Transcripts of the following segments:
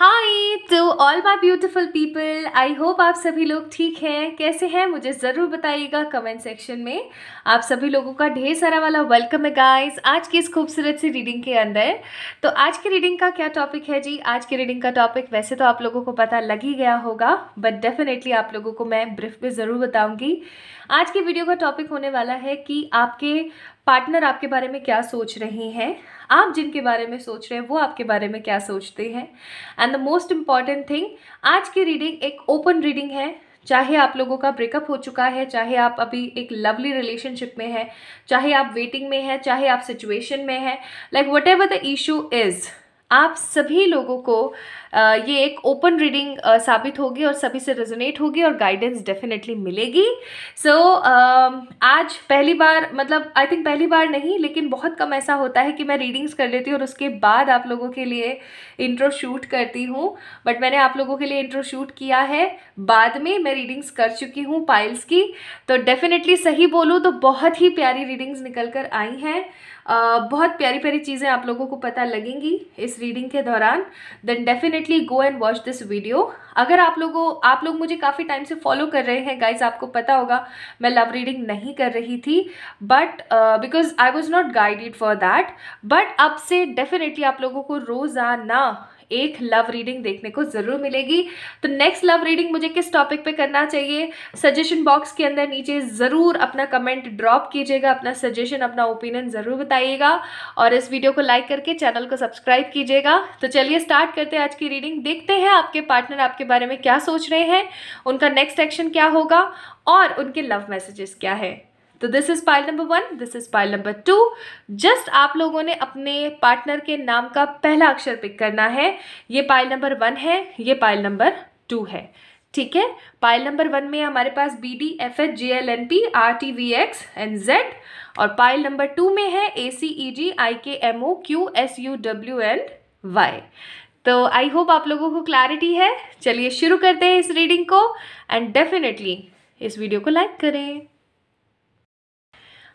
Hi to all my beautiful people I hope आप सभी लोग ठीक हैं कैसे हैं मुझे ज़रूर बताइएगा कमेंट सेक्शन में आप सभी लोगों का ढेर सारा वाला वेलकम है गाइस आज की इस खूबसूरत सी रीडिंग के अंदर तो आज की रीडिंग का क्या टॉपिक है जी आज की रीडिंग का टॉपिक वैसे तो आप लोगों को पता लग ही गया होगा बट डेफिनेटली आप लोगों को मैं ब्रीफ में ज़रूर बताऊँगी आज की वीडियो का टॉपिक होने वाला है कि आपके पार्टनर आपके बारे में क्या सोच रहे हैं आप जिनके बारे में सोच रहे हैं वो आपके बारे में क्या सोचते हैं and the most important thing आज की रीडिंग एक ओपन रीडिंग है चाहे आप लोगों का ब्रेकअप हो चुका है चाहे आप अभी एक लवली रिलेशनशिप में हैं चाहे आप वेटिंग में हैं चाहे आप सिचुएशन में हैं like whatever the issue is आप सभी लोगों को ये एक ओपन रीडिंग साबित होगी और सभी से रेजोनेट होगी और गाइडेंस डेफिनेटली मिलेगी सो so, आज पहली बार मतलब आई थिंक पहली बार नहीं लेकिन बहुत कम ऐसा होता है कि मैं रीडिंग्स कर लेती हूँ और उसके बाद आप लोगों के लिए इंट्रो शूट करती हूँ बट मैंने आप लोगों के लिए इंट्रो शूट किया है बाद में मैं रीडिंग्स कर चुकी हूँ पाइल्स की तो डेफिनेटली सही बोलूँ तो बहुत ही प्यारी रीडिंग्स निकल कर आई हैं बहुत प्यारी प्यारी चीज़ें आप लोगों को पता लगेंगी इस रीडिंग के दौरान then definite definitely go and watch this video अगर आप लोगों आप लोग मुझे काफ़ी टाइम से फॉलो कर रहे हैं गाइज आपको पता होगा मैं लव रीडिंग नहीं कर रही थी but because I was not guided for that but अब से डेफिनेटली आप लोगों को रोज़ाना एक लव रीडिंग देखने को ज़रूर मिलेगी तो नेक्स्ट लव रीडिंग मुझे किस टॉपिक पे करना चाहिए सजेशन बॉक्स के अंदर नीचे ज़रूर अपना कमेंट ड्रॉप कीजिएगा अपना सजेशन अपना ओपिनियन ज़रूर बताइएगा और इस वीडियो को लाइक करके चैनल को सब्सक्राइब कीजिएगा तो चलिए स्टार्ट करते हैं आज की रीडिंग देखते हैं आपके पार्टनर आपके बारे में क्या सोच रहे हैं उनका नेक्स्ट एक्शन क्या होगा और उनके लव मैसेजेस क्या है तो this is pile number one this is pile number two just आप लोगों ने अपने पार्टनर के नाम का पहला अक्षर पिक करना है ये पाइल नंबर वन है ये पाइल नंबर टू है ठीक है पाइल नंबर वन में हमारे पास B D F H G L N P R T V X and Z और पाइल नंबर टू में है A C E G I K M O Q S U W and Y तो I hope आप लोगों को clarity है चलिए शुरू करते हैं इस रीडिंग को एंड डेफिनेटली इस वीडियो को लाइक करें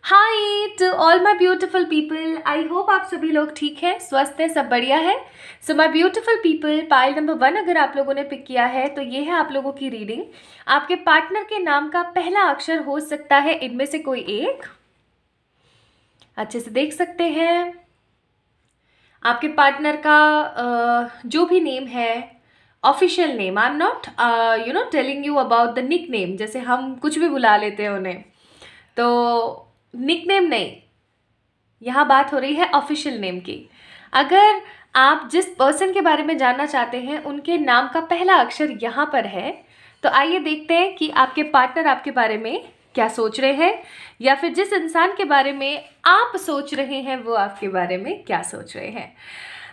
hi to all my beautiful people I hope आप सभी लोग ठीक हैं स्वस्थ हैं सब बढ़िया है so my beautiful people pile number one अगर आप लोगों ने पिक किया है तो ये है आप लोगों की रीडिंग आपके पार्टनर के नाम का पहला अक्षर हो सकता है इनमें से कोई एक अच्छे से देख सकते हैं आपके पार्टनर का जो भी नेम है official name I am not you know telling you about the nickname जैसे हम कुछ भी बुला लेते हैं उन्हें तो निकनेम नहीं यहाँ बात हो रही है ऑफिशियल नेम की अगर आप जिस पर्सन के बारे में जानना चाहते हैं उनके नाम का पहला अक्षर यहाँ पर है तो आइए देखते हैं कि आपके पार्टनर आपके बारे में क्या सोच रहे हैं या फिर जिस इंसान के बारे में आप सोच रहे हैं वो आपके बारे में क्या सोच रहे हैं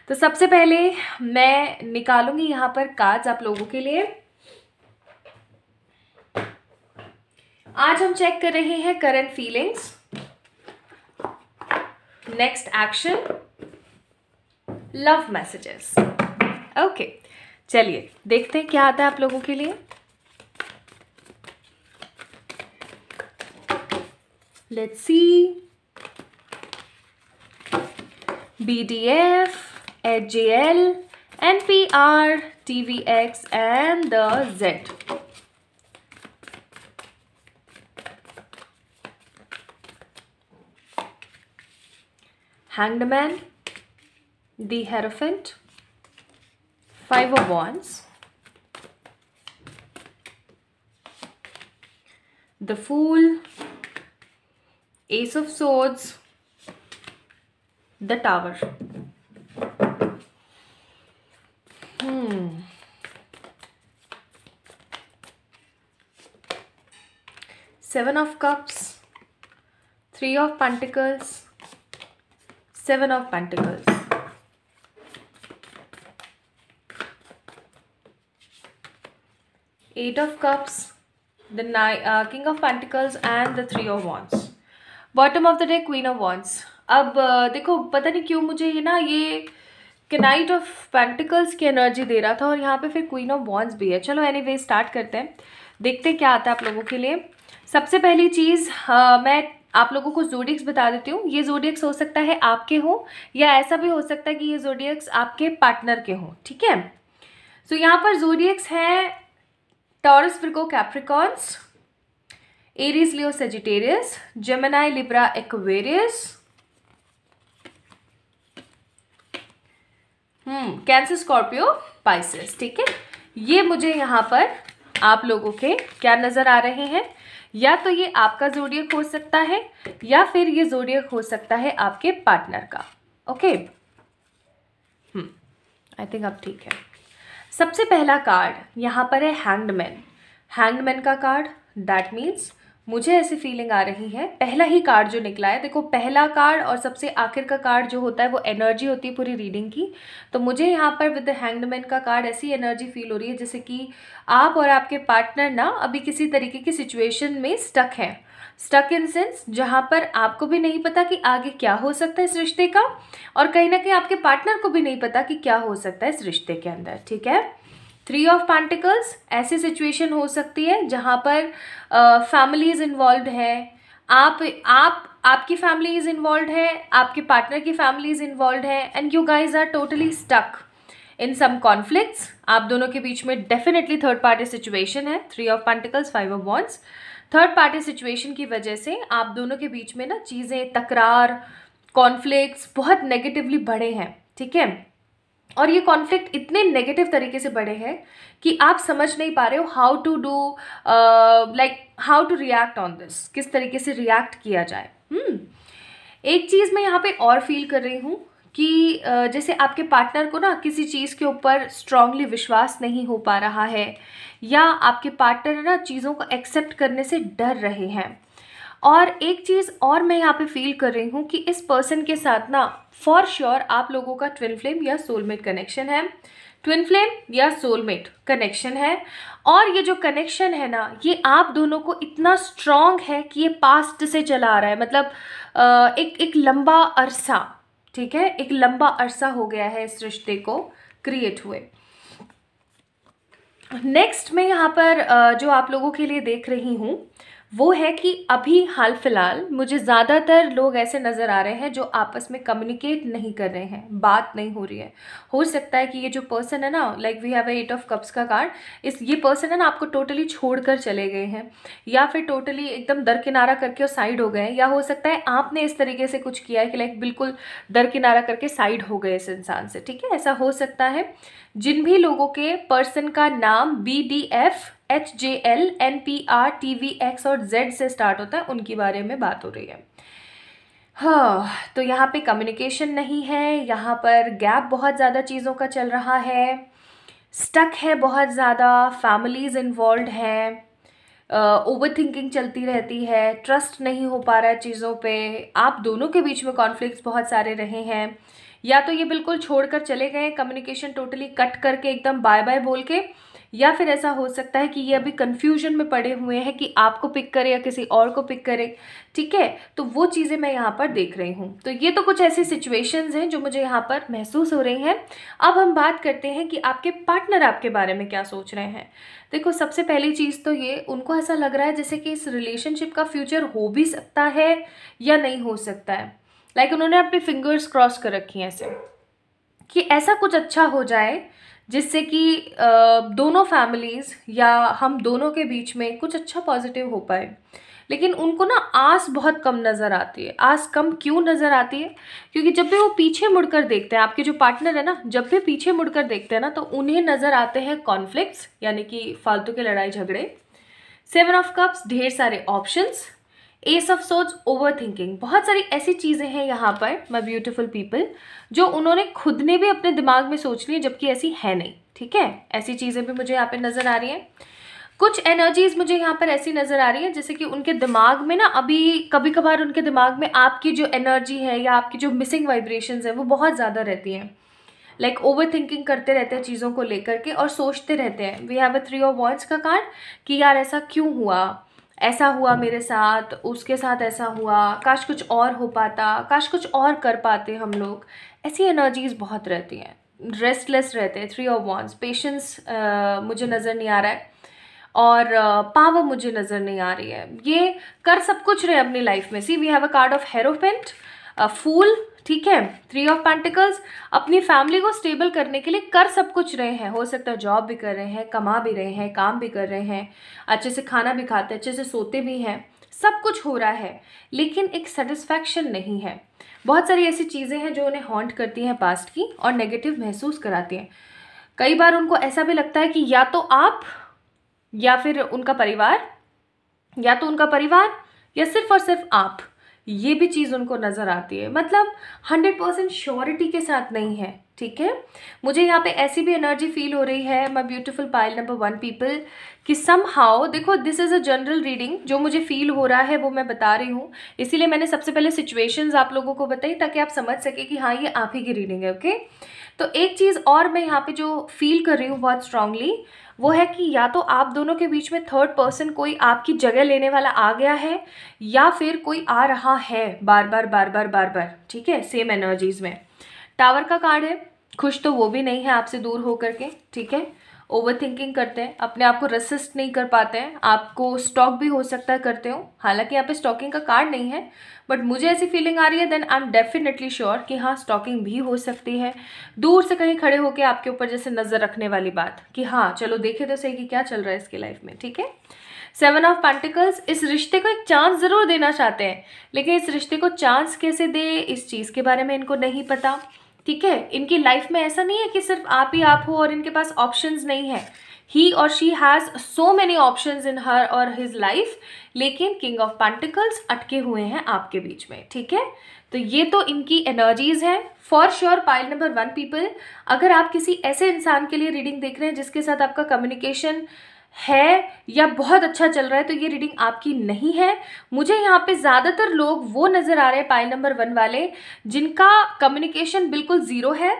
तो सबसे पहले मैं निकालूंगी यहाँ पर कार्ड्स आप लोगों के लिए आज हम चेक कर रहे हैं current feelings next action love messages okay चलिए देखते हैं क्या आता है आप लोगों के लिए let's see B D F H J L N P R T V X and the Z Hanged Man, the Hierophant, Five of Wands, the Fool, Ace of Swords, the Tower. Hmm. Seven of Cups, Three of Pentacles, Seven of Pentacles. Eight of Cups, the nine, uh, King of Pentacles and the Three of Wands. Bottom of the deck queen of wands अब uh, देखो पता नहीं क्यों मुझे ये ना ये knight of pentacles की एनर्जी दे रहा था और यहाँ पे फिर क्वीन ऑफ वॉन्स भी है चलो एनी anyway, स्टार्ट करते हैं देखते क्या आता है आप लोगों के लिए सबसे पहली चीज़ uh, मैं आप लोगों को जोडियक्स बता देती हूँ ये जोडियक्स हो सकता है आपके हो या ऐसा भी हो सकता है कि ये जोडियक्स आपके पार्टनर के हों ठीक है सो यहाँ पर जोडियक्स है Taurus Virgo Capricorns Aries Leo Sagittarius Gemini Libra Aquarius hmm Cancer Scorpio Pisces ठीक है ये मुझे यहाँ पर आप लोगों के क्या नज़र आ रहे हैं या तो ये आपका जोडियक हो सकता है या फिर ये जोडियक हो सकता है आपके पार्टनर का ओके आई थिंक अब ठीक है सबसे पहला कार्ड यहाँ पर है हैंडमैन हैंडमैन का कार्ड दैट मीन्स मुझे ऐसी फीलिंग आ रही है पहला ही कार्ड जो निकला है देखो पहला कार्ड और सबसे आखिर का कार्ड जो होता है वो एनर्जी होती है पूरी रीडिंग की तो मुझे यहाँ पर विद द हैंगमैन का कार्ड ऐसी एनर्जी फील हो रही है जैसे कि आप और आपके पार्टनर ना अभी किसी तरीके की सिचुएशन में स्टक हैं स्टक इन सेंस जहाँ पर आपको भी नहीं पता कि आगे क्या हो सकता है इस रिश्ते का और कहीं ना कहीं आपके पार्टनर को भी नहीं पता कि क्या हो सकता है इस रिश्ते के अंदर ठीक है थ्री ऑफ पेंटिकल्स ऐसी सिचुएशन हो सकती है जहाँ पर फैमिलीज इन्वॉल्व हैं आप आप आपकी फैमिली इज़ इन्वॉल्व है आपके पार्टनर की फैमिली इज़ इन्वॉल्व है and you guys are totally stuck in some conflict आप दोनों के बीच में डेफिनेटली थर्ड पार्टी सिचुएशन है three of pentacles five of wands third party situation की वजह से आप दोनों के बीच में ना चीज़ें तकरार कॉन्फ्लिक्ट बहुत नेगेटिवली बढ़े हैं ठीक है और ये कॉन्फ्लिक्ट इतने नेगेटिव तरीके से बढ़े हैं कि आप समझ नहीं पा रहे हो how to do like how to react on this किस तरीके से रिएक्ट किया जाए hmm. एक चीज़ मैं यहाँ पे और फील कर रही हूँ कि uh, जैसे आपके पार्टनर को ना किसी चीज़ के ऊपर स्ट्रांगली विश्वास नहीं हो पा रहा है या आपके पार्टनर ना चीज़ों को एक्सेप्ट करने से डर रहे हैं और एक चीज़ और मैं यहाँ पे फील कर रही हूँ कि इस पर्सन के साथ ना फॉर श्योर sure आप लोगों का ट्विन फ्लेम या सोलमेट कनेक्शन है ट्विन फ्लेम या सोलमेट कनेक्शन है और ये जो कनेक्शन है ना ये आप दोनों को इतना स्ट्रांग है कि ये पास्ट से चला आ रहा है मतलब एक एक लंबा अरसा ठीक है एक लंबा अरसा हो गया है इस रिश्ते को क्रिएट हुए नेक्स्ट मैं यहाँ पर जो आप लोगों के लिए देख रही हूँ वो है कि अभी हाल फिलहाल मुझे ज़्यादातर लोग ऐसे नज़र आ रहे हैं जो आपस में कम्युनिकेट नहीं कर रहे हैं बात नहीं हो रही है हो सकता है कि ये जो पर्सन है ना like we have eight of cups का कार्ड इस ये पर्सन है ना आपको टोटली छोड़ कर चले गए हैं या फिर टोटली एकदम दरकिनारा करके और साइड हो गए या हो सकता है आपने इस तरीके से कुछ किया है कि लाइक बिल्कुल दरकिनारा करके साइड हो गए इस इंसान से ठीक है ऐसा हो सकता है जिन भी लोगों के पर्सन का नाम B D F H J L N P R T V X और जेड से स्टार्ट होता है उनके बारे में बात हो रही है हाँ तो यहाँ पे कम्युनिकेशन नहीं है यहाँ पर गैप बहुत ज़्यादा चीज़ों का चल रहा है स्टक है बहुत ज़्यादा फैमिलीज़ इन्वॉल्व हैं ओवर थिंकिंग चलती रहती है ट्रस्ट नहीं हो पा रहा है चीज़ों पे आप दोनों के बीच में कॉन्फ्लिक्ट्स बहुत सारे रहे हैं या तो ये बिल्कुल छोड़कर चले गए कम्युनिकेशन टोटली कट करके एकदम बाय बाय बोल के या फिर ऐसा हो सकता है कि ये अभी कन्फ्यूजन में पड़े हुए हैं कि आपको पिक करे या किसी और को पिक करे ठीक है तो वो चीज़ें मैं यहाँ पर देख रही हूँ तो ये तो कुछ ऐसी सिचुएशंस हैं जो मुझे यहाँ पर महसूस हो रही हैं अब हम बात करते हैं कि आपके पार्टनर आपके बारे में क्या सोच रहे हैं देखो सबसे पहली चीज़ तो ये उनको ऐसा लग रहा है जैसे कि इस रिलेशनशिप का फ्यूचर हो भी सकता है या नहीं हो सकता है लाइक like उन्होंने अपने फिंगर्स क्रॉस कर रखी हैं ऐसे कि ऐसा कुछ अच्छा हो जाए जिससे कि दोनों फैमिलीज़ या हम दोनों के बीच में कुछ अच्छा पॉजिटिव हो पाए लेकिन उनको ना आस बहुत कम नज़र आती है आस कम क्यों नज़र आती है क्योंकि जब भी वो पीछे मुड़कर देखते हैं आपके जो पार्टनर है ना जब भी पीछे मुड़कर देखते हैं ना तो उन्हें नज़र आते हैं कॉन्फ्लिक्ट्स यानी कि फालतू के लड़ाई झगड़े सेवन ऑफ कप्स ढेर सारे ऑप्शंस एस ऑफ सोच ओवर थिंकिंग बहुत सारी ऐसी चीज़ें हैं यहाँ पर माई ब्यूटिफुल पीपल जो उन्होंने खुद ने भी अपने दिमाग में सोच ली जबकि ऐसी है नहीं ठीक है ऐसी चीज़ें भी मुझे यहाँ पर नज़र आ रही हैं कुछ एनर्जीज मुझे यहाँ पर ऐसी नज़र आ रही है जैसे कि उनके दिमाग में ना अभी कभी कभार उनके दिमाग में आपकी जो एनर्जी है या आपकी जो मिसिंग वाइब्रेशंस है वो बहुत ज़्यादा रहती हैं लाइक ओवर थिंकिंग करते रहते हैं चीज़ों को लेकर के और सोचते रहते हैं we have a three of swords का कार्ड कि यार ऐसा क्यों हुआ ऐसा हुआ हम्म। मेरे साथ उसके साथ ऐसा हुआ काश कुछ और हो पाता काश कुछ और कर पाते हम लोग ऐसी एनर्जीज़ बहुत रहती हैं रेस्टलेस रहते हैं थ्री ऑफ वॉन्स पेशेंस मुझे नज़र नहीं आ रहा है और पावर uh, मुझे नज़र नहीं आ रही है ये कर सब कुछ रहे अपनी लाइफ में see we have a card of hierophant fool ठीक है थ्री ऑफ पेंटिकल्स अपनी फैमिली को स्टेबल करने के लिए कर सब कुछ रहे हैं हो सकता है जॉब भी कर रहे हैं कमा भी रहे हैं काम भी कर रहे हैं अच्छे से खाना भी खाते हैं अच्छे से सोते भी हैं सब कुछ हो रहा है लेकिन एक सेटिस्फैक्शन नहीं है बहुत सारी ऐसी चीज़ें हैं जो उन्हें हॉन्ट करती हैं पास्ट की और नेगेटिव महसूस कराती हैं कई बार उनको ऐसा भी लगता है कि या तो आप या फिर उनका परिवार या तो उनका परिवार या सिर्फ और सिर्फ आप ये भी चीज़ उनको नज़र आती है मतलब हंड्रेड परसेंट श्योरिटी के साथ नहीं है ठीक है मुझे यहाँ पे ऐसी भी एनर्जी फील हो रही है my beautiful pile number one people कि सम हाउ देखो this is a general reading जो मुझे फील हो रहा है वो मैं बता रही हूँ इसीलिए मैंने सबसे पहले सिचुएशंस आप लोगों को बताई ताकि आप समझ सके कि हाँ ये आप ही की रीडिंग है ओके okay? तो एक चीज़ और मैं यहाँ पे जो फील कर रही हूँ बहुत स्ट्रांगली वो है कि या तो आप दोनों के बीच में थर्ड पर्सन कोई आपकी जगह लेने वाला आ गया है या फिर कोई आ रहा है बार बार बार बार बार बार ठीक है सेम एनर्जीज में टावर का कार्ड है खुश तो वो भी नहीं है आपसे दूर होकर के ठीक है ओवरथिंकिंग करते हैं अपने आप को रेसिस्ट नहीं कर पाते हैं आपको स्टॉक भी हो सकता है करते हो हालांकि यहाँ पे स्टॉकिंग का कार्ड नहीं है बट मुझे ऐसी फीलिंग आ रही है then I am definitely sure कि हाँ स्टॉकिंग भी हो सकती है दूर से कहीं खड़े होकर आपके ऊपर जैसे नज़र रखने वाली बात कि हाँ चलो देखे तो सही कि क्या चल रहा है इसकी लाइफ में ठीक है सेवन ऑफ पेंटिकल्स इस रिश्ते को एक चांस ज़रूर देना चाहते हैं लेकिन इस रिश्ते को चांस कैसे दे इस चीज़ के बारे में इनको नहीं पता ठीक है इनकी लाइफ में ऐसा नहीं है कि सिर्फ आप ही आप हो और इनके पास ऑप्शंस नहीं है ही और she has so many options in her और हिज लाइफ लेकिन किंग ऑफ पेंटिकल्स अटके हुए हैं आपके बीच में ठीक है तो ये तो इनकी एनर्जीज हैं for sure pile number one people अगर आप किसी ऐसे इंसान के लिए रीडिंग देख रहे हैं जिसके साथ आपका कम्युनिकेशन है या बहुत अच्छा चल रहा है तो ये रीडिंग आपकी नहीं है मुझे यहाँ पे ज़्यादातर लोग वो नज़र आ रहे हैं पाइल नंबर वन वाले जिनका कम्युनिकेशन बिल्कुल ज़ीरो है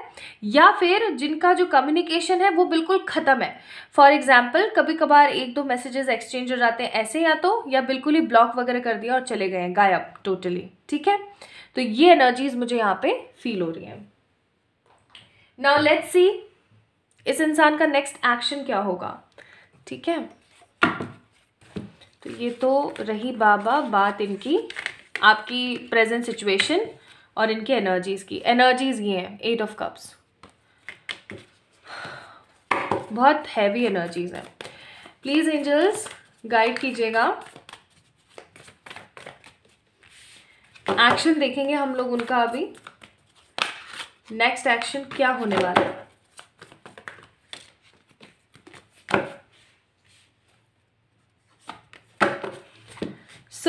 या फिर जिनका जो कम्युनिकेशन है वो बिल्कुल ख़त्म है फॉर एग्ज़ाम्पल कभी कभार एक दो मैसेजेस एक्सचेंज हो जाते हैं ऐसे या तो या बिल्कुल ही ब्लॉक वगैरह कर दिया और चले गए हैं गायब टोटली ठीक है तो ये एनर्जीज मुझे यहाँ पे फील हो रही हैं नाउ लेट्स सी इस इंसान का नेक्स्ट एक्शन क्या होगा ठीक है तो ये तो रही बाबा बात इनकी आपकी प्रेजेंट सिचुएशन और इनकी एनर्जीज़ की एनर्जीज़ ये हैं एट ऑफ कप्स बहुत हैवी एनर्जीज़ हैं प्लीज़ एंजल्स गाइड कीजिएगा एक्शन देखेंगे हम लोग उनका अभी नेक्स्ट एक्शन क्या होने वाला है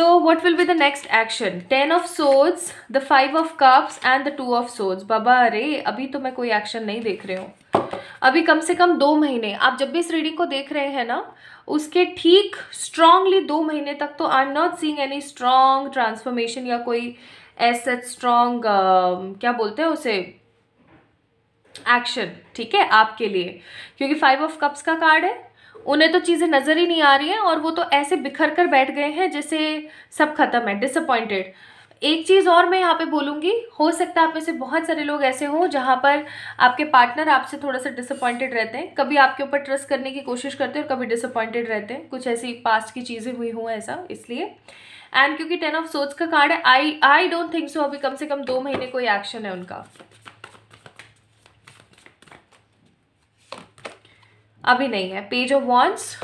So what will be the next action? Ten of swords, the five of cups and the two of swords. बाबा अरे अभी तो मैं कोई action नहीं देख रही हूँ अभी कम से कम दो महीने आप जब भी इस रीडिंग को देख रहे हैं ना उसके ठीक स्ट्रांगली दो महीने तक तो I am not seeing any strong transformation या कोई ऐसा स्ट्रांग क्या बोलते हैं उसे एक्शन ठीक है आपके लिए क्योंकि फाइव ऑफ कप्स का कार्ड है उन्हें तो चीज़ें नज़र ही नहीं आ रही हैं और वो तो ऐसे बिखर कर बैठ गए हैं जैसे सब खत्म है डिसअपॉइंटेड एक चीज़ और मैं यहाँ पे बोलूँगी हो सकता है आप में से बहुत सारे लोग ऐसे हों जहाँ पर आपके पार्टनर आपसे थोड़ा सा डिसअपॉइंटेड रहते हैं कभी आपके ऊपर ट्रस्ट करने की कोशिश करते हैं और कभी डिसअपॉइंटेड रहते हैं कुछ ऐसी पास्ट की चीज़ें हुई हूँ ऐसा इसलिए एंड क्योंकि टेन ऑफ सोच का कार्ड है आई आई डोंट थिंक सो अभी कम से कम दो महीने कोई एक्शन है उनका अभी नहीं है page of wands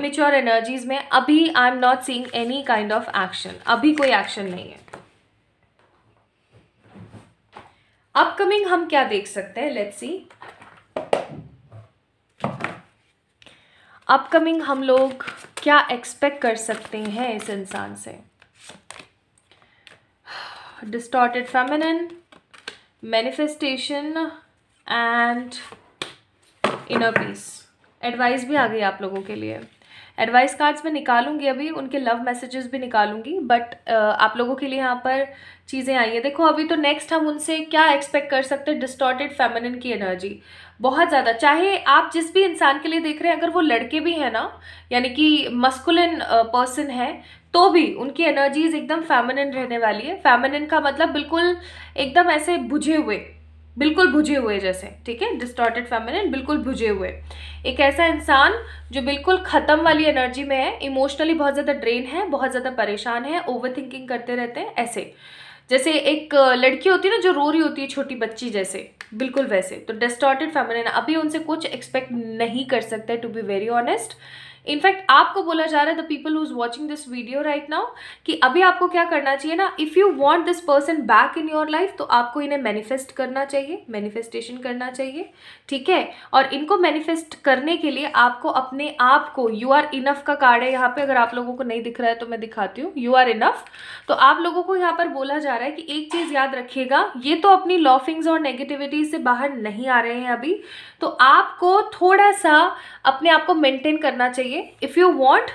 mature energies में अभी I am not seeing any kind of action अभी कोई एक्शन नहीं है अपकमिंग हम क्या देख सकते हैं लेट्स सी अपकमिंग हम लोग क्या एक्सपेक्ट कर सकते हैं इस इंसान से distorted feminine manifestation and inner peace advice भी आ गई आप लोगों के लिए एडवाइस कार्ड्स मैं निकालूंगी अभी उनके लव मैसेजेस भी निकालूंगी बट आप लोगों के लिए यहाँ पर चीज़ें आई हैं देखो अभी तो नेक्स्ट हम उनसे क्या एक्सपेक्ट कर सकते हैं डिस्टॉर्टेड फेमिनिन की एनर्जी बहुत ज़्यादा चाहे आप जिस भी इंसान के लिए देख रहे हैं अगर वो लड़के भी हैं ना यानी कि मस्कुलिन पर्सन है तो भी उनकी एनर्जीज एकदम फेमिनिन रहने वाली है फेमिनिन का मतलब बिल्कुल एकदम ऐसे बुझे हुए बिल्कुल भुजे हुए जैसे ठीक है डिस्टॉर्टेड फेमिनिन बिल्कुल भुजे हुए एक ऐसा इंसान जो बिल्कुल ख़त्म वाली एनर्जी में है इमोशनली बहुत ज़्यादा ड्रेन है बहुत ज़्यादा परेशान है ओवर थिंकिंग करते रहते हैं ऐसे जैसे एक लड़की होती है ना जो रो रही होती है छोटी बच्ची जैसे बिल्कुल वैसे तो डिस्टॉर्टेड फेमिनिन अभी उनसे कुछ एक्सपेक्ट नहीं कर सकते to be very honest in fact आपको बोला जा रहा है the people who is watching this video right now कि अभी आपको क्या करना चाहिए ना if you want this person back in your life तो आपको इन्हें मैनिफेस्ट करना चाहिए मैनिफेस्टेशन करना चाहिए ठीक है और इनको मैनिफेस्ट करने के लिए आपको अपने आप को यू आर इनफ का कार्ड है यहाँ पे अगर आप लोगों को नहीं दिख रहा है तो मैं दिखाती हूँ यू आर इनफ तो आप लोगों को यहाँ पर बोला जा रहा है कि एक चीज़ याद रखिएगा ये तो अपनी लॉफिंग्स और नेगेटिविटी से बाहर नहीं आ रहे हैं अभी तो आपको थोड़ा सा अपने आप को मेंटेन करना चाहिए चाहिए इफ़ यू वॉन्ट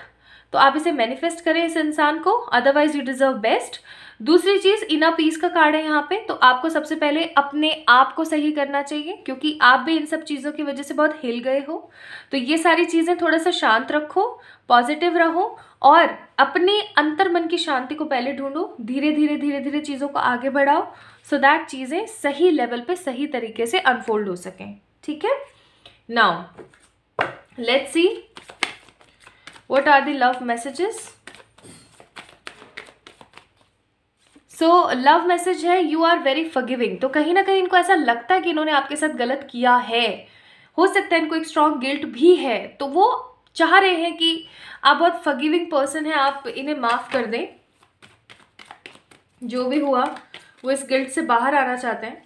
तो आप इसे मैनिफेस्ट करें इस इंसान को अदरवाइज यू डिज़र्व बेस्ट दूसरी चीज़ इना पीस का कार्ड है यहाँ पे तो आपको सबसे पहले अपने आप को सही करना चाहिए क्योंकि आप भी इन सब चीज़ों की वजह से बहुत हिल गए हो तो ये सारी चीज़ें थोड़ा सा शांत रखो पॉजिटिव रहो और अपने अंतर मन की शांति को पहले ढूंढो धीरे धीरे धीरे धीरे चीज़ों को आगे बढ़ाओ सो दैट चीज़ें सही लेवल पर सही तरीके से अनफोल्ड हो सकें ठीक है now let's see what are the love messages so love message है यू आर वेरी फगिविंग तो कहीं ना कहीं इनको ऐसा लगता है कि इन्होंने आपके साथ गलत किया है हो सकता है इनको एक स्ट्रॉन्ग गिल्ट भी है तो वो चाह रहे हैं कि आप बहुत फगिविंग पर्सन हैं आप इन्हें माफ़ कर दें जो भी हुआ वो इस गिल्ट से बाहर आना चाहते हैं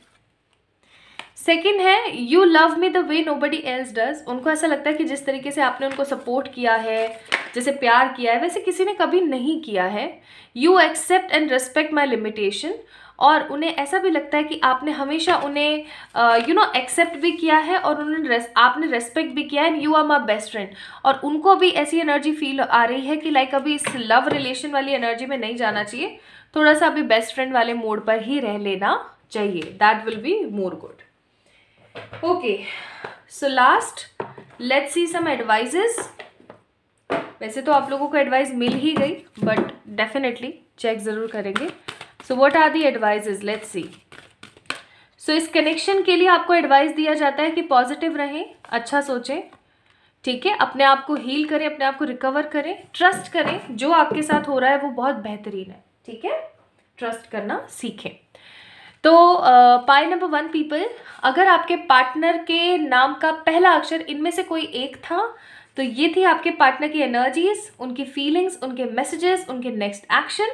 सेकेंड है you love me the way nobody else does उनको ऐसा लगता है कि जिस तरीके से आपने उनको सपोर्ट किया है जैसे प्यार किया है वैसे किसी ने कभी नहीं किया है you accept and respect my limitation और उन्हें ऐसा भी लगता है कि आपने हमेशा उन्हें यू नो एक्सेप्ट भी किया है और उन्होंने रेस, आपने रेस्पेक्ट भी किया है and you are my best friend और उनको भी ऐसी एनर्जी फील आ रही है कि लाइक अभी इस लव रिलेशन वाली एनर्जी में नहीं जाना चाहिए थोड़ा सा अभी बेस्ट फ्रेंड वाले मोड पर ही रह लेना चाहिए that will be more good okay so last let see some advices वैसे तो आप लोगों को एडवाइस मिल ही गई बट डेफिनेटली चेक ज़रूर करेंगे so what are the advices let's see so इस कनेक्शन के लिए आपको एडवाइस दिया जाता है कि पॉजिटिव रहें अच्छा सोचें ठीक है अपने आप को हील करें अपने आप को रिकवर करें ट्रस्ट करें जो आपके साथ हो रहा है वो बहुत बेहतरीन है ठीक है ट्रस्ट करना सीखें तो पाए नंबर वन पीपल अगर आपके पार्टनर के नाम का पहला अक्षर इनमें से कोई एक था तो ये थी आपके पार्टनर की एनर्जीज उनकी फीलिंग्स उनके मैसेजेस उनके नेक्स्ट एक्शन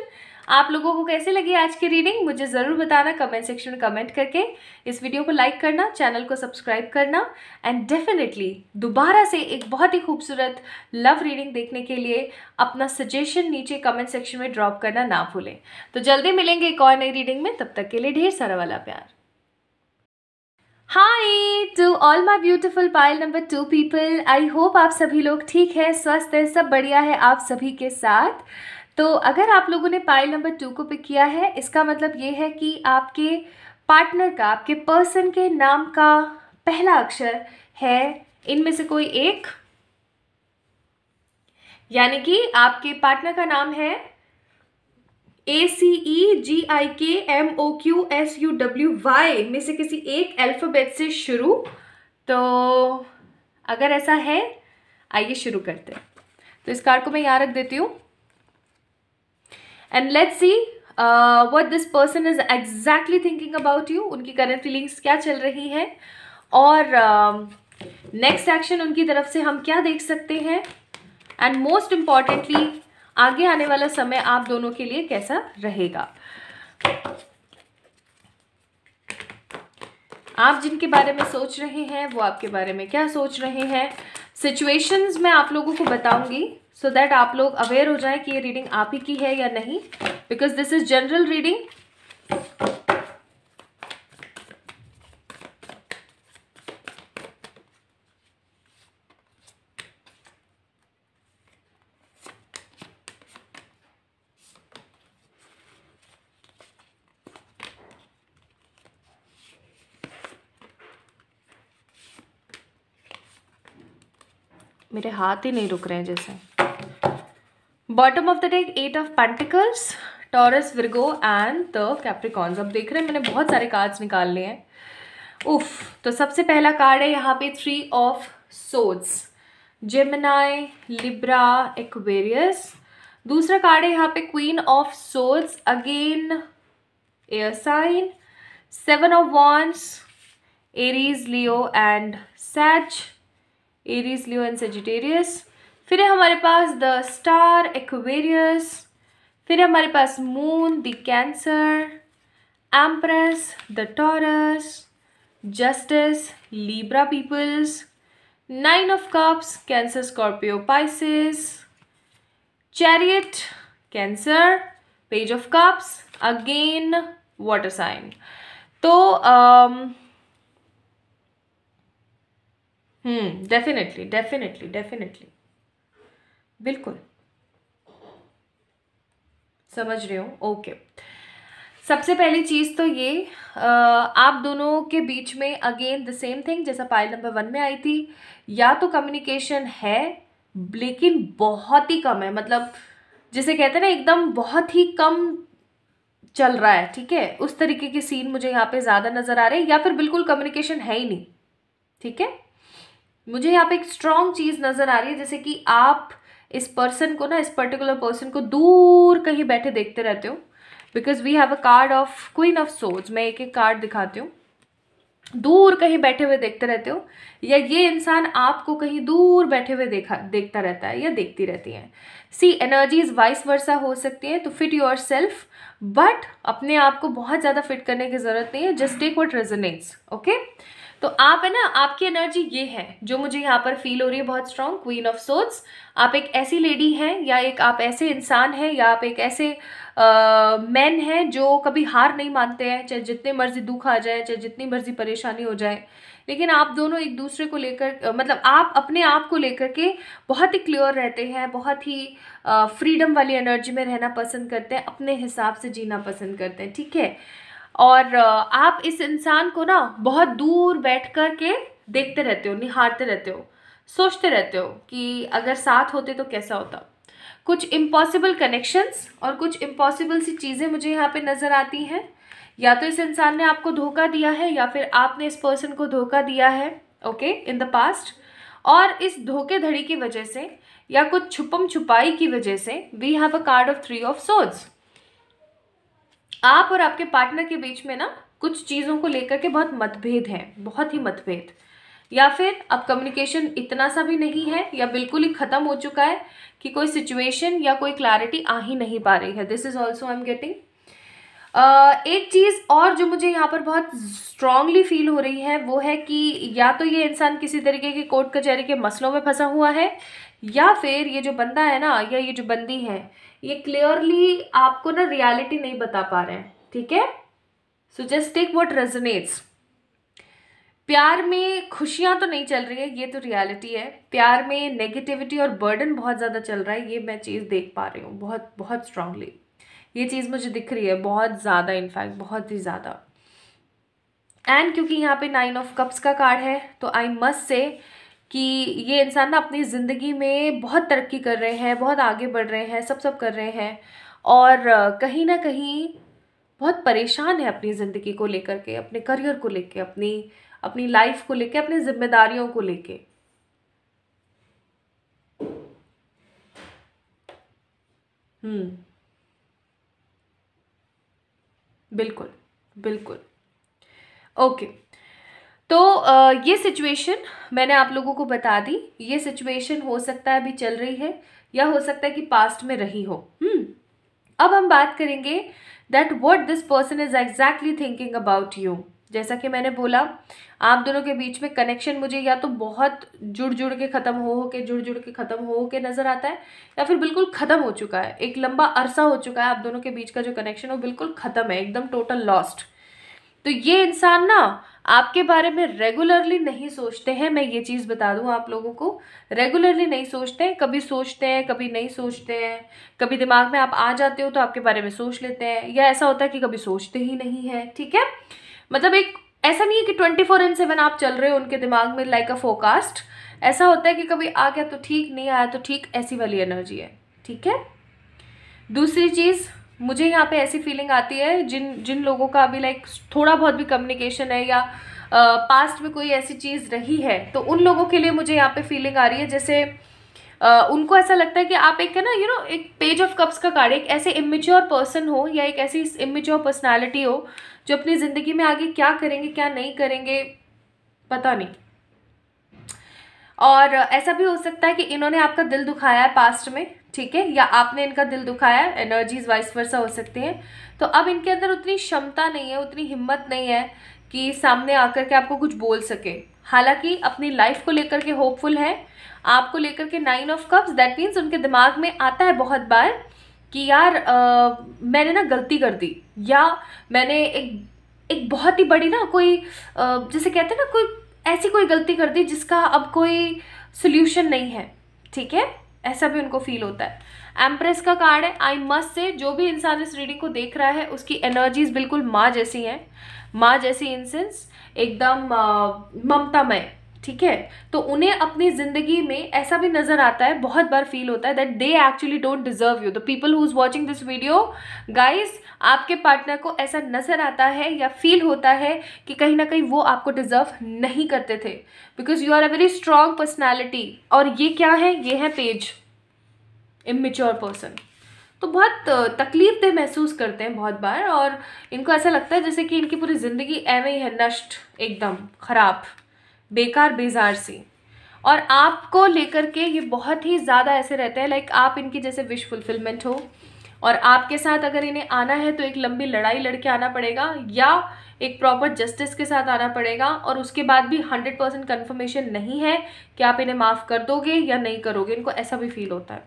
आप लोगों को कैसे लगी आज की रीडिंग मुझे ज़रूर बताना कमेंट सेक्शन में कमेंट करके इस वीडियो को लाइक करना चैनल को सब्सक्राइब करना एंड डेफिनेटली दोबारा से एक बहुत ही खूबसूरत लव रीडिंग देखने के लिए अपना सजेशन नीचे कमेंट सेक्शन में ड्रॉप करना ना भूलें तो जल्दी मिलेंगे एक और नई रीडिंग में तब तक के लिए ढेर सारा वाला प्यार hi to all my beautiful pile number two people I hope आप सभी लोग ठीक हैं स्वस्थ हैं सब बढ़िया है आप सभी के साथ तो अगर आप लोगों ने पाइल नंबर टू को पिक किया है इसका मतलब ये है कि आपके पार्टनर का आपके पर्सन के नाम का पहला अक्षर है इनमें से कोई एक यानी कि आपके पार्टनर का नाम है A C E G I K M O Q S U W Y में से किसी एक अल्फ़ाबेट से शुरू तो अगर ऐसा है आइए शुरू करते हैं तो इस कार्ड को मैं यहाँ रख देती हूँ and let's see what this person is exactly thinking about you उनकी करंट फीलिंग्स क्या चल रही हैं और नेक्स्ट uh, एक्शन उनकी तरफ से हम क्या देख सकते हैं एंड मोस्ट इम्पॉर्टेंटली आगे आने वाला समय आप दोनों के लिए कैसा रहेगा आप जिनके बारे में सोच रहे हैं वो आपके बारे में क्या सोच रहे हैं सिचुएशंस मैं आप लोगों को बताऊंगी सो so दैट आप लोग अवेयर हो जाएं कि ये रीडिंग आप ही की है या नहीं because this is general reading मेरे हाथ ही नहीं रुक रहे हैं जैसे bottom of the deck eight of pentacles Taurus Virgo and the Capricorns अब देख रहे हैं मैंने बहुत सारे कार्ड्स निकाल लिए हैं उफ तो सबसे पहला कार्ड है यहाँ पे three of swords Gemini Libra Aquarius दूसरा कार्ड है यहाँ पे queen of swords again air sign seven of wands Aries Leo and sag Aries Leo and Sagittarius फिर है हमारे पास द स्टार एक्वेरियस फिर हमारे पास moon the Cancer empress the Taurus justice Libra peoples nine of cups Cancer Scorpio Pisces chariot Cancer page of cups again water sign तो um, definitely definitely definitely बिल्कुल समझ रहे हो ओके okay. सबसे पहली चीज़ तो ये आप दोनों के बीच में अगेन द सेम थिंग जैसा पाइल नंबर वन में आई थी या तो कम्युनिकेशन है लेकिन बहुत ही कम है मतलब जिसे कहते हैं ना एकदम बहुत ही कम चल रहा है ठीक है उस तरीके के सीन मुझे यहाँ पे ज़्यादा नज़र आ रहे हैं या फिर बिल्कुल कम्युनिकेशन है ही नहीं ठीक है मुझे यहाँ पे एक स्ट्रॉन्ग चीज़ नज़र आ रही है जैसे कि आप इस पर्सन को ना इस पर्टिकुलर पर्सन को दूर कहीं बैठे देखते रहते हो because we have a card of queen of सोच मैं एक एक कार्ड दिखाती हूँ दूर कहीं बैठे हुए देखते रहते हो या ये इंसान आपको कहीं दूर बैठे हुए देखा देखता रहता है या देखती रहती है सी एनर्जीज वाइस वर्सा हो सकती है तो फिट योर सेल्फ बट अपने आप को बहुत ज़्यादा फिट करने की ज़रूरत नहीं है just take what resonates okay तो आप है ना आपकी एनर्जी ये है जो मुझे यहाँ पर फील हो रही है बहुत स्ट्रांग क्वीन ऑफ सोट्स आप एक ऐसी लेडी हैं या एक आप ऐसे इंसान हैं या आप एक ऐसे मैन हैं जो कभी हार नहीं मानते हैं चाहे जितने मर्जी दुख आ जाए चाहे जितनी मर्जी परेशानी हो जाए लेकिन आप दोनों एक दूसरे को लेकर मतलब आप अपने आप को लेकर के बहुत ही क्लियर रहते हैं बहुत ही फ्रीडम वाली एनर्जी में रहना पसंद करते हैं अपने हिसाब से जीना पसंद करते हैं ठीक है और आप इस इंसान को ना बहुत दूर बैठ कर के देखते रहते हो निहारते रहते हो सोचते रहते हो कि अगर साथ होते तो कैसा होता कुछ इम्पॉसिबल कनेक्शंस और कुछ इम्पॉसिबल सी चीज़ें मुझे यहाँ पे नज़र आती हैं या तो इस इंसान ने आपको धोखा दिया है या फिर आपने इस पर्सन को धोखा दिया है ओके इन द पास्ट और इस धोखे धड़ी की वजह से या कुछ छुपम छुपाई की वजह से we have a card of three of swords आप और आपके पार्टनर के बीच में ना कुछ चीज़ों को लेकर के बहुत मतभेद है बहुत ही मतभेद या फिर अब कम्युनिकेशन इतना सा भी नहीं है या बिल्कुल ही ख़त्म हो चुका है कि कोई सिचुएशन या कोई क्लैरिटी आ ही नहीं पा रही है this is also I am getting एक चीज़ और जो मुझे यहाँ पर बहुत स्ट्रांगली फील हो रही है वो है कि या तो ये इंसान किसी तरीके के कोर्ट कचहरी के मसलों में फंसा हुआ है या फिर ये जो बंदा है ना या ये जो बंदी है ये क्लियरली आपको ना रियलिटी नहीं बता पा रहे हैं ठीक है so just take what resonates प्यार में खुशियां तो नहीं चल रही है ये तो रियलिटी है प्यार में नेगेटिविटी और बर्डन बहुत ज़्यादा चल रहा है ये मैं चीज़ देख पा रही हूँ बहुत बहुत स्ट्रांगली ये चीज़ मुझे दिख रही है बहुत ज़्यादा इनफैक्ट बहुत ही ज़्यादा एंड क्योंकि यहाँ पे नाइन ऑफ कप्स का कार्ड है तो आई मस्ट से कि ये इंसान ना अपनी ज़िंदगी में बहुत तरक्की कर रहे हैं बहुत आगे बढ़ रहे हैं सब सब कर रहे हैं और कहीं ना कहीं बहुत परेशान है अपनी ज़िंदगी को लेकर के अपने करियर को लेकर अपनी अपनी लाइफ को लेकर अपनी जिम्मेदारियों को लेकर हम्म बिल्कुल बिल्कुल ओके तो ये सिचुएशन मैंने आप लोगों को बता दी ये सिचुएशन हो सकता है अभी चल रही है या हो सकता है कि पास्ट में रही हो हम्म। अब हम बात करेंगे that what this person is exactly thinking about you जैसा कि मैंने बोला आप दोनों के बीच में कनेक्शन मुझे या तो बहुत जुड़ जुड़ के ख़त्म हो हो के जुड़ जुड़ के ख़त्म हो हो के नज़र आता है या फिर बिल्कुल ख़त्म हो चुका है एक लंबा अरसा हो चुका है आप दोनों के बीच का जो कनेक्शन वो बिल्कुल ख़त्म है एकदम टोटल लॉस्ट तो ये इंसान ना आपके बारे में रेगुलरली नहीं सोचते हैं मैं ये चीज़ बता दूँ आप लोगों को रेगुलरली नहीं सोचते हैं कभी सोचते हैं कभी नहीं सोचते हैं कभी दिमाग में आप आ जाते हो तो आपके बारे में सोच लेते हैं या ऐसा होता है कि कभी सोचते ही नहीं है ठीक है मतलब एक ऐसा नहीं है कि ट्वेंटी फोर इन सेवन आप चल रहे हो उनके दिमाग में लाइक अ फोकास्ट ऐसा होता है कि कभी आ गया तो ठीक नहीं आया तो ठीक ऐसी वाली एनर्जी है ठीक है दूसरी चीज़ मुझे यहाँ पे ऐसी फीलिंग आती है जिन जिन लोगों का अभी लाइक थोड़ा बहुत भी कम्युनिकेशन है या पास्ट में कोई ऐसी चीज़ रही है तो उन लोगों के लिए मुझे यहाँ पे फीलिंग आ रही है जैसे आ, उनको ऐसा लगता है कि आप एक है ना यू नो एक पेज ऑफ कप्स का कार्ड एक ऐसे इमेच्योर पर्सन हो या एक ऐसी इमेच्योर पर्सनैलिटी हो जो अपनी ज़िंदगी में आगे क्या करेंगे क्या नहीं करेंगे पता नहीं और ऐसा भी हो सकता है कि इन्होंने आपका दिल दुखाया है पास्ट में ठीक है या आपने इनका दिल दुखाया एनर्जीज वाइस वर्सा हो सकते हैं तो अब इनके अंदर उतनी क्षमता नहीं है उतनी हिम्मत नहीं है कि सामने आकर के आपको कुछ बोल सके हालांकि अपनी लाइफ को लेकर के होपफुल है आपको लेकर के nine of cups that means उनके दिमाग में आता है बहुत बार कि यार आ, मैंने ना गलती कर दी या मैंने एक एक बहुत ही बड़ी ना कोई आ, जैसे कहते हैं ना कोई ऐसी कोई गलती कर दी जिसका अब कोई सोल्यूशन नहीं है ठीक है ऐसा भी उनको फील होता है एम्प्रेस का कार्ड है आई मस्ट से जो भी इंसान इस रीडिंग को देख रहा है उसकी एनर्जीज बिल्कुल माँ जैसी हैं माँ जैसी इंसेंस एकदम ममतामय ठीक है तो उन्हें अपनी ज़िंदगी में ऐसा भी नज़र आता है बहुत बार फील होता है that they actually don't deserve you the people who is watching this video guys आपके पार्टनर को ऐसा नज़र आता है या फील होता है कि कहीं ना कहीं वो आपको डिज़र्व नहीं करते थे because you are a very strong personality और ये क्या है ये है पेज इमेच्योर पर्सन तो बहुत तकलीफ दे महसूस करते हैं बहुत बार और इनको ऐसा लगता है जैसे कि इनकी पूरी ज़िंदगी एवं ही है नष्ट एकदम ख़राब बेकार बेजार सी और आपको लेकर के ये बहुत ही ज़्यादा ऐसे रहते हैं लाइक आप इनकी जैसे विश फुलफिलमेंट हो और आपके साथ अगर इन्हें आना है तो एक लंबी लड़ाई लड़के आना पड़ेगा या एक प्रॉपर जस्टिस के साथ आना पड़ेगा और उसके बाद भी हंड्रेड परसेंट कन्फर्मेशन नहीं है कि आप इन्हें माफ़ कर दोगे या नहीं करोगे इनको ऐसा भी फील होता है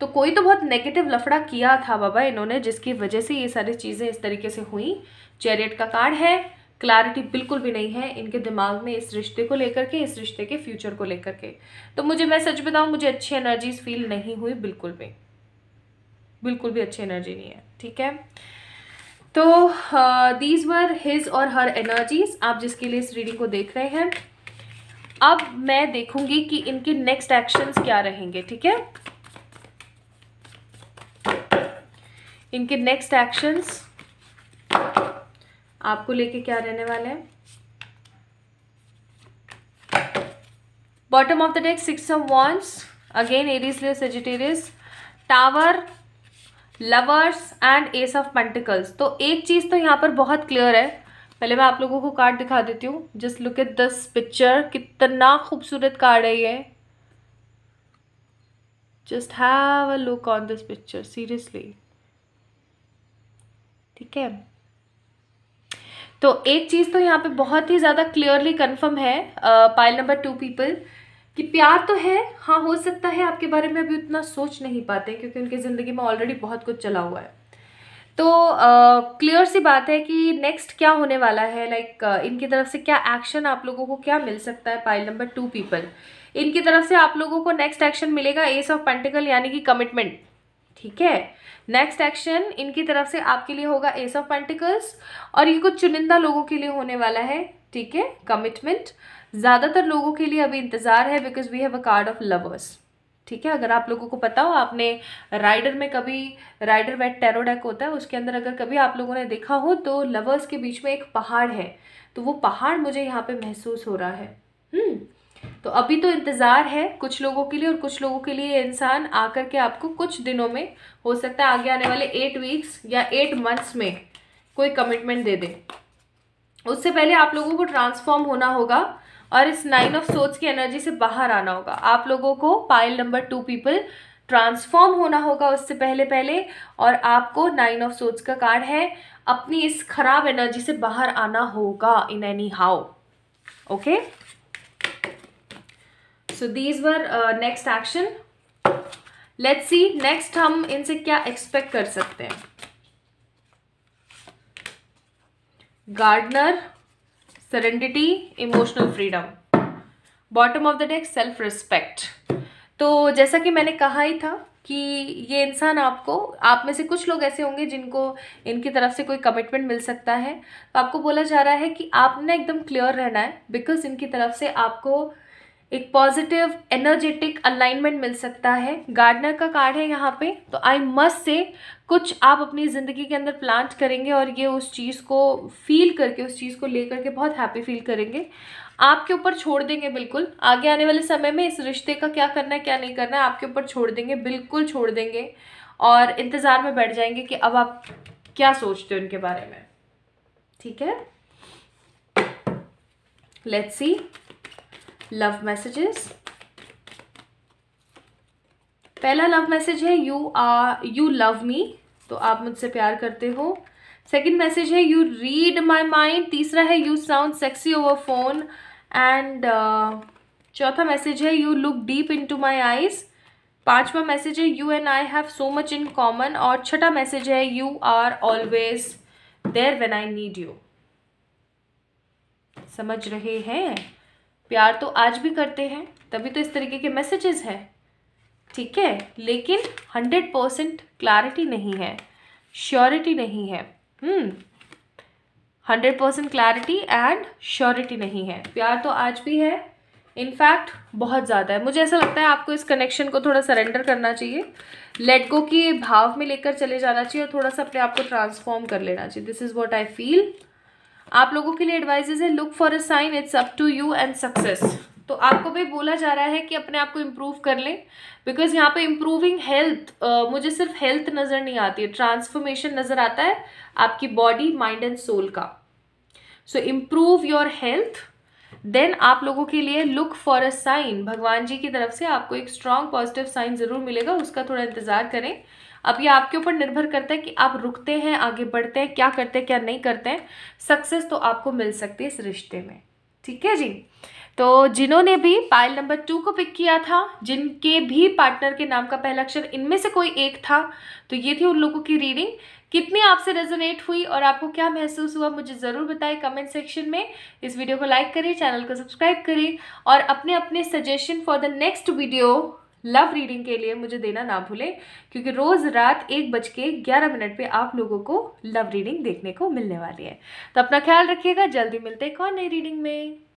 तो कोई तो बहुत नेगेटिव लफड़ा किया था बाबा इन्होंने जिसकी वजह से ये सारी चीज़ें इस तरीके से हुई चैरियट का कार्ड है क्लैरिटी बिल्कुल भी नहीं है इनके दिमाग में इस रिश्ते को लेकर के इस रिश्ते के फ्यूचर को लेकर के तो मुझे मैं सच बताऊँ मुझे अच्छी एनर्जीज फील नहीं हुई बिल्कुल भी बिल्कुल भी अच्छी एनर्जी नहीं है ठीक है तो दीज वर हिज और हर एनर्जीज आप जिसके लिए इस रीडिंग को देख रहे हैं अब मैं देखूंगी कि इनके नेक्स्ट एक्शंस क्या रहेंगे ठीक है इनके नेक्स्ट एक्शंस आपको लेके क्या रहने वाला है bottom of the deck six of wands again Aries Sagittarius tower lovers and ace of pentacles तो एक चीज़ तो यहां पर बहुत क्लियर है पहले मैं आप लोगों को कार्ड दिखा देती हूँ just look at this picture कितना खूबसूरत कार्ड है ये just have a look on this picture seriously ठीक है तो एक चीज़ तो यहाँ पे बहुत ही ज़्यादा क्लियरली कन्फर्म है पाइल नंबर टू पीपल कि प्यार तो है हाँ हो सकता है आपके बारे में अभी उतना सोच नहीं पाते क्योंकि उनकी ज़िंदगी में ऑलरेडी बहुत कुछ चला हुआ है तो क्लियर uh, सी बात है कि नेक्स्ट क्या होने वाला है लाइक like, uh, इनकी तरफ से क्या एक्शन आप लोगों को क्या मिल सकता है पाइल नंबर टू पीपल इनकी तरफ से आप लोगों को नेक्स्ट एक्शन मिलेगा एस ऑफ पेंटिकल यानी कि कमिटमेंट ठीक है नेक्स्ट एक्शन इनकी तरफ से आपके लिए होगा एस ऑफ पेंटिकल्स और ये कुछ चुनिंदा लोगों के लिए होने वाला है ठीक है कमिटमेंट ज़्यादातर लोगों के लिए अभी इंतज़ार है because we have a card of lovers ठीक है अगर आप लोगों को पता हो आपने राइडर में कभी राइडर वेट टेरो डेक होता है उसके अंदर अगर कभी आप लोगों ने देखा हो तो लवर्स के बीच में एक पहाड़ है तो वो पहाड़ मुझे यहाँ पे महसूस हो रहा है हम्म तो अभी तो इंतज़ार है कुछ लोगों के लिए और कुछ लोगों के लिए इंसान आकर के आपको कुछ दिनों में हो सकता है आगे आने वाले एट वीक्स या एट मंथ्स में कोई कमिटमेंट दे दे उससे पहले आप लोगों को ट्रांसफॉर्म होना होगा और इस नाइन ऑफ सोच की एनर्जी से बाहर आना होगा आप लोगों को pile number two people transform होना होगा उससे पहले पहले और आपको नाइन ऑफ सोच का कार्ड है अपनी इस खराब एनर्जी से बाहर आना होगा in anyhow okay so these were next action let's see next हम इनसे क्या एक्सपेक्ट कर सकते हैं gardener serenity emotional freedom bottom of the deck self respect तो जैसा कि मैंने कहा ही था कि ये इंसान आपको आप में से कुछ लोग ऐसे होंगे जिनको इनकी तरफ से कोई कमिटमेंट मिल सकता है तो आपको बोला जा रहा है कि आपने एकदम क्लियर रहना है बिकॉज इनकी तरफ से आपको एक पॉजिटिव एनर्जेटिक अलाइनमेंट मिल सकता है गार्डनर का कार्ड है यहाँ पे तो आई मस्ट से कुछ आप अपनी ज़िंदगी के अंदर प्लांट करेंगे और ये उस चीज़ को फील करके उस चीज़ को लेकर के बहुत हैप्पी फील करेंगे आपके ऊपर छोड़ देंगे बिल्कुल आगे आने वाले समय में इस रिश्ते का क्या करना है क्या नहीं करना है आपके ऊपर छोड़ देंगे बिल्कुल छोड़ देंगे और इंतज़ार में बैठ जाएंगे कि अब आप क्या सोचते हो उनके बारे में ठीक है लेट्स सी लव मैसेजेस पहला लव मैसेज है you are you love me तो आप मुझसे प्यार करते हो सेकंड मैसेज है यू रीड माय माइंड तीसरा है you sound sexy over phone and चौथा मैसेज है you look deep into my eyes पांचवा मैसेज है you and I have so much in common और छठा मैसेज है you are always there when I need you समझ रहे हैं प्यार तो आज भी करते हैं तभी तो इस तरीके के मैसेजेस हैं ठीक है लेकिन हंड्रेड परसेंट क्लैरिटी नहीं है श्योरिटी नहीं है hundred percent clarity and surety नहीं है प्यार तो आज भी है इनफैक्ट बहुत ज़्यादा है मुझे ऐसा लगता है आपको इस कनेक्शन को थोड़ा सरेंडर करना चाहिए लेट गो के भाव में लेकर चले जाना चाहिए और थोड़ा सा अपने आप को ट्रांसफॉर्म कर लेना चाहिए this is what I feel आप लोगों के लिए एडवाइजेज है look for a sign it's up to you and success तो आपको भी बोला जा रहा है कि अपने आप को इम्प्रूव कर लें बिकॉज यहाँ पे इम्प्रूविंग हेल्थ मुझे सिर्फ हेल्थ नज़र नहीं आती है ट्रांसफॉर्मेशन नज़र आता है आपकी बॉडी माइंड एंड सोल का so improve your health then आप लोगों के लिए लुक फॉर अ साइन भगवान जी की तरफ से आपको एक स्ट्रांग पॉजिटिव साइन ज़रूर मिलेगा उसका थोड़ा इंतज़ार करें अब ये आपके ऊपर निर्भर करता है कि आप रुकते हैं आगे बढ़ते हैं क्या करते हैं क्या नहीं करते हैं सक्सेस तो आपको मिल सकती है इस रिश्ते में ठीक है जी तो जिन्होंने भी पाइल नंबर टू को पिक किया था जिनके भी पार्टनर के नाम का पहला अक्षर इनमें से कोई एक था तो ये थी उन लोगों की रीडिंग कितनी आपसे रेजोनेट हुई और आपको क्या महसूस हुआ मुझे ज़रूर बताएं कमेंट सेक्शन में इस वीडियो को लाइक करें चैनल को सब्सक्राइब करें और अपने अपने suggestion for the next video love reading के लिए मुझे देना ना भूलें क्योंकि रोज़ रात एक बज के ग्यारह मिनट पे आप लोगों को लव रीडिंग देखने को मिलने वाली है तो अपना ख्याल रखिएगा जल्दी मिलते हैं कौन नई रीडिंग में